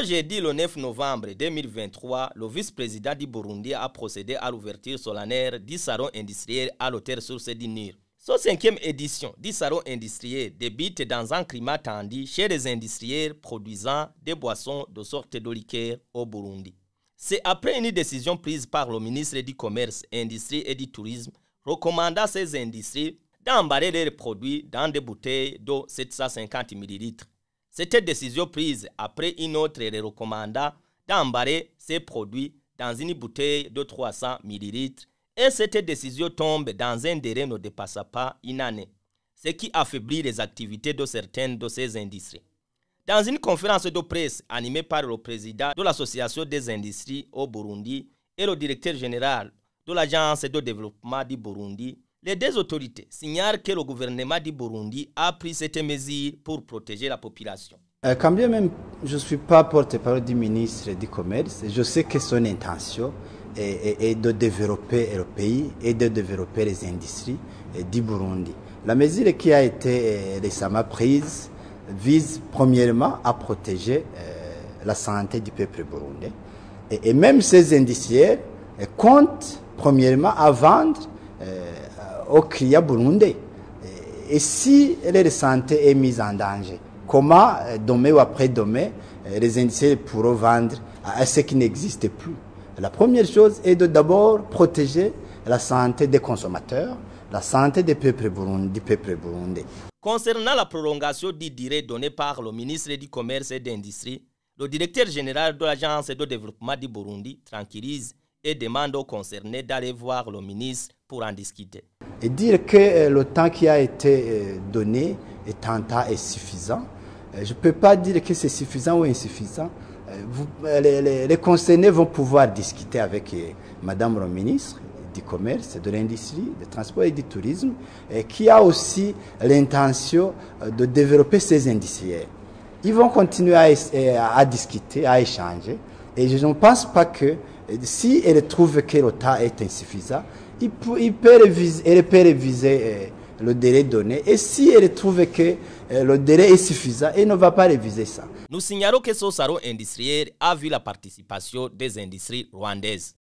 Ce jeudi, le 9 novembre 2023, le vice-président du Burundi a procédé à l'ouverture solennelle du salon industriel à l'hôtel Source ses Sa cinquième édition du salon industriel débute dans un climat tendu chez les industriels produisant des boissons de sorte liqueur au Burundi. C'est après une décision prise par le ministre du Commerce, Industrie et du Tourisme, recommandant ces industries d'emballer leurs produits dans des bouteilles d'eau 750 ml cette décision prise après une autre les recommanda d'embarrer ces produits dans une bouteille de 300 ml et cette décision tombe dans un délai ne dépassant pas une année, ce qui affaiblit les activités de certaines de ces industries. Dans une conférence de presse animée par le président de l'Association des industries au Burundi et le directeur général de l'Agence de développement du Burundi, les deux autorités signalent que le gouvernement du Burundi a pris cette mesure pour protéger la population. Euh, quand bien même je ne suis pas porte-parole du ministre du Commerce, je sais que son intention est, de développer le pays et de développer les industries euh, du Burundi. La mesure qui a été euh, récemment prise vise premièrement à protéger la santé du peuple burundais. Et, même ces industriels comptent premièrement à vendre au clients burundais. Et si la santé est mise en danger, comment, euh, demain ou après-demain, euh, les indices pourront vendre à ce qui n'existe plus La première chose est de d'abord protéger la santé des consommateurs, la santé des peuples du peuple burundais. Concernant la prolongation du direct donné par le ministre du Commerce et d'Industrie, le directeur général de l'Agence de développement du Burundi tranquillise et demande aux concernés d'aller voir le ministre pour en discuter et dire que euh, le temps qui a été euh, donné est est suffisant. Euh, je ne peux pas dire que c'est suffisant ou insuffisant. Vous, les, les, concernés vont pouvoir discuter avec Madame le ministre du commerce, de l'industrie, des transports et du tourisme, et qui a aussi l'intention de développer ces industriels. Ils vont continuer à, à discuter, à échanger, et je ne pense pas que si elle trouve que le temps est insuffisant, il réviser, elle peut réviser euh, le délai donné. Et si elle trouve que euh, le délai est suffisant, elle ne va pas réviser ça. Nous signalons que ce salon industriel a vu la participation des industries rwandaises.